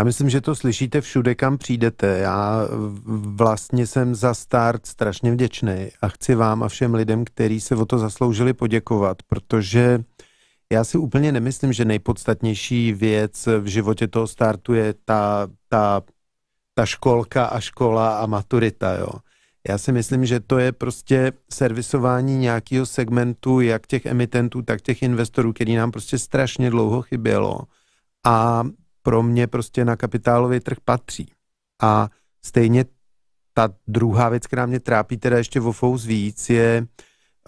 Já myslím, že to slyšíte všude, kam přijdete. Já vlastně jsem za start strašně vděčný a chci vám a všem lidem, kteří se o to zasloužili poděkovat, protože já si úplně nemyslím, že nejpodstatnější věc v životě toho startu je ta, ta, ta školka a škola a maturita, jo. Já si myslím, že to je prostě servisování nějakého segmentu, jak těch emitentů, tak těch investorů, který nám prostě strašně dlouho chybělo. A pro mě prostě na kapitálový trh patří. A stejně ta druhá věc, která mě trápí teda ještě fous víc, je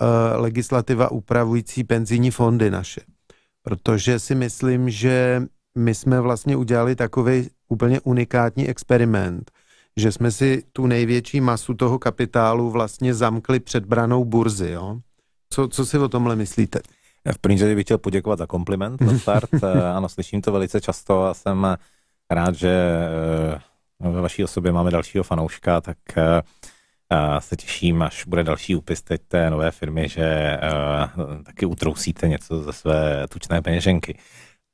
e, legislativa upravující penzijní fondy naše. Protože si myslím, že my jsme vlastně udělali takový úplně unikátní experiment, že jsme si tu největší masu toho kapitálu vlastně zamkli před branou burzy. Jo? Co, co si o tomhle myslíte? V první řadě bych chtěl poděkovat za kompliment na mhm. start. Eh, ano, slyším to velice často a jsem eh, rád, že eh, ve vaší osobě máme dalšího fanouška, tak se těším, až bude další úpis teď té nové firmy, že taky utrousíte něco ze své tučné peněženky.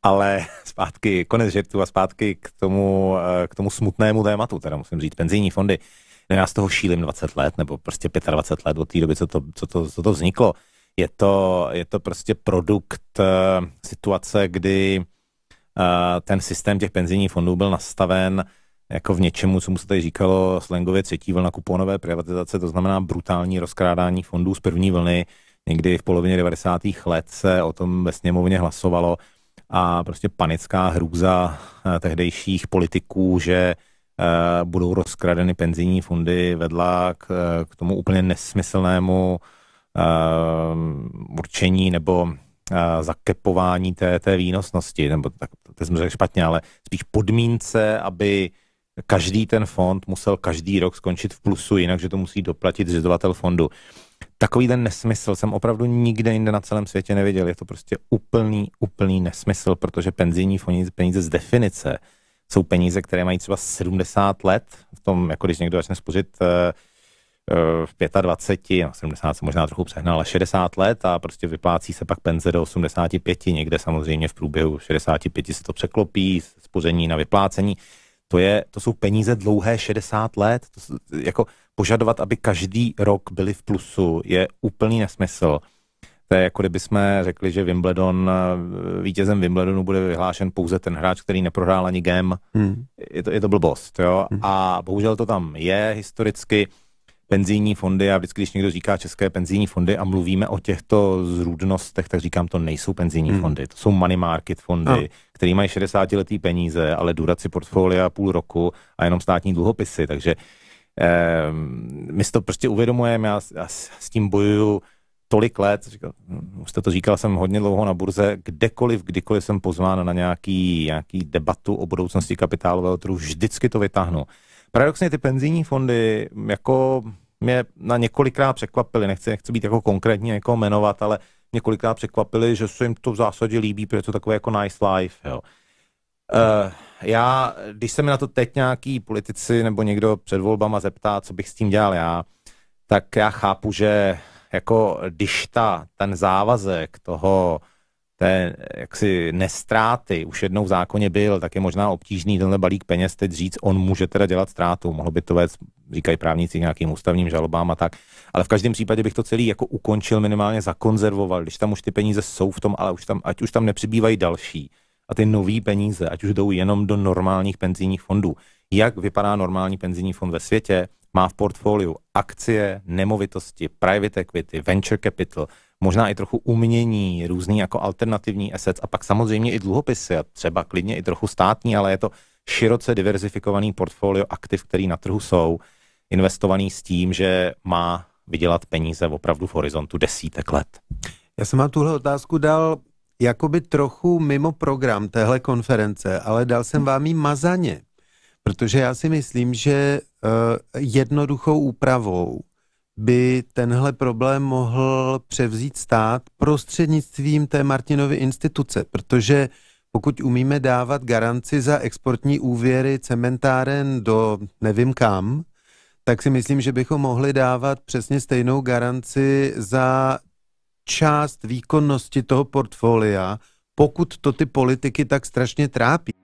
Ale zpátky, konec žertu a zpátky k tomu, k tomu smutnému tématu, teda musím říct, penzijní fondy. já z toho šílim 20 let, nebo prostě 25 let od té doby, co to, co to, co to vzniklo je to, je to prostě produkt eh, situace, kdy eh, ten systém těch penzijních fondů byl nastaven jako v něčemu, co mu se tady říkalo slangově třetí vlna kuponové privatizace, to znamená brutální rozkrádání fondů z první vlny. Někdy v polovině 90. let se o tom ve sněmovně hlasovalo a prostě panická hrůza eh, tehdejších politiků, že budou rozkradeny penzijní fondy, vedla k, k tomu úplně nesmyslnému uh, Eh, určení nebo eh, zakepování té, té výnosnosti, nebo tak, to jsem řekl špatně, ale spíš podmínce, aby každý ten fond musel každý rok skončit v plusu, jinak, že to musí doplatit zřizovatel fondu. Takový ten nesmysl jsem opravdu nikde jinde na celém světě neviděl. Je to prostě úplný, úplný nesmysl, protože penzijní fondy, peníze z definice jsou peníze, které mají třeba 70 let. V tom, jako když někdo začne spořit eh, Eh, v 25, no 70 se možná trochu přehnal, ale 60 let a prostě vyplácí se pak penze do 85, někde samozřejmě v průběhu 65 se to překlopí, spoření na vyplácení. To, je, to jsou peníze dlouhé 60 let. To, jako požadovat, aby každý rok byli v plusu, je úplný nesmysl. To je jako kdyby jsme řekli, že Wimbledon, eh, vítězem Wimbledonu bude vyhlášen pouze ten hráč, který neprohrál ani game. Hmm. Je, to, je to blbost, jo. Hmm. A bohužel to tam je historicky penzijní fondy a vždycky, když někdo říká české penzijní fondy a mluvíme o těchto zrůdnostech, tak říkám, to nejsou penzijní hmm. fondy, to jsou money market fondy, no. které mají 60 letý peníze, ale duraci portfolia půl roku a jenom státní dluhopisy, takže eh, my si to prostě uvědomujeme, já, já s tím bojuju tolik let, říkal, hm, už jste to říkal, jsem hodně dlouho na burze, kdekoliv, kdykoliv jsem pozván na nějaký, nějaký debatu o budoucnosti kapitálového trhu, vždycky to vytáhnu. Paradoxně ty penzijní fondy jako mě na několikrát překvapily, nechci, nechci být jako konkrétně jako jmenovat, ale několikrát překvapili, že se jim to v zásadě líbí, protože je takové jako nice life. Jo. Uh, já, když se mi na to teď nějaký politici nebo někdo před volbama zeptá, co bych s tím dělal já, tak já chápu, že jako když ta, ten závazek toho té jaksi nestráty už jednou v zákoně byl, tak je možná obtížný tenhle balík peněz teď říct, on může teda dělat ztrátu, mohlo by to vést, říkají právníci, nějakým ústavním žalobám a tak. Ale v každém případě bych to celý jako ukončil, minimálně zakonzervoval, když tam už ty peníze jsou v tom, ale už tam, ať už tam nepřibývají další a ty nové peníze, ať už jdou jenom do normálních penzijních fondů. Jak vypadá normální penzijní fond ve světě? Má v portfoliu akcie, nemovitosti, private equity, venture capital, možná i trochu umění, různý jako alternativní assets a pak samozřejmě i dluhopisy a třeba klidně i trochu státní, ale je to široce diverzifikovaný portfolio aktiv, který na trhu jsou, investovaný s tím, že má vydělat peníze opravdu v horizontu desítek let. Já jsem vám tuhle otázku dal jakoby trochu mimo program téhle konference, ale dal jsem vám ji mazaně, protože já si myslím, že uh, jednoduchou úpravou by tenhle problém mohl převzít stát prostřednictvím té Martinovy instituce, protože pokud umíme dávat garanci za exportní úvěry cementáren do nevím kam, tak si myslím, že bychom mohli dávat přesně stejnou garanci za část výkonnosti toho portfolia, pokud to ty politiky tak strašně trápí.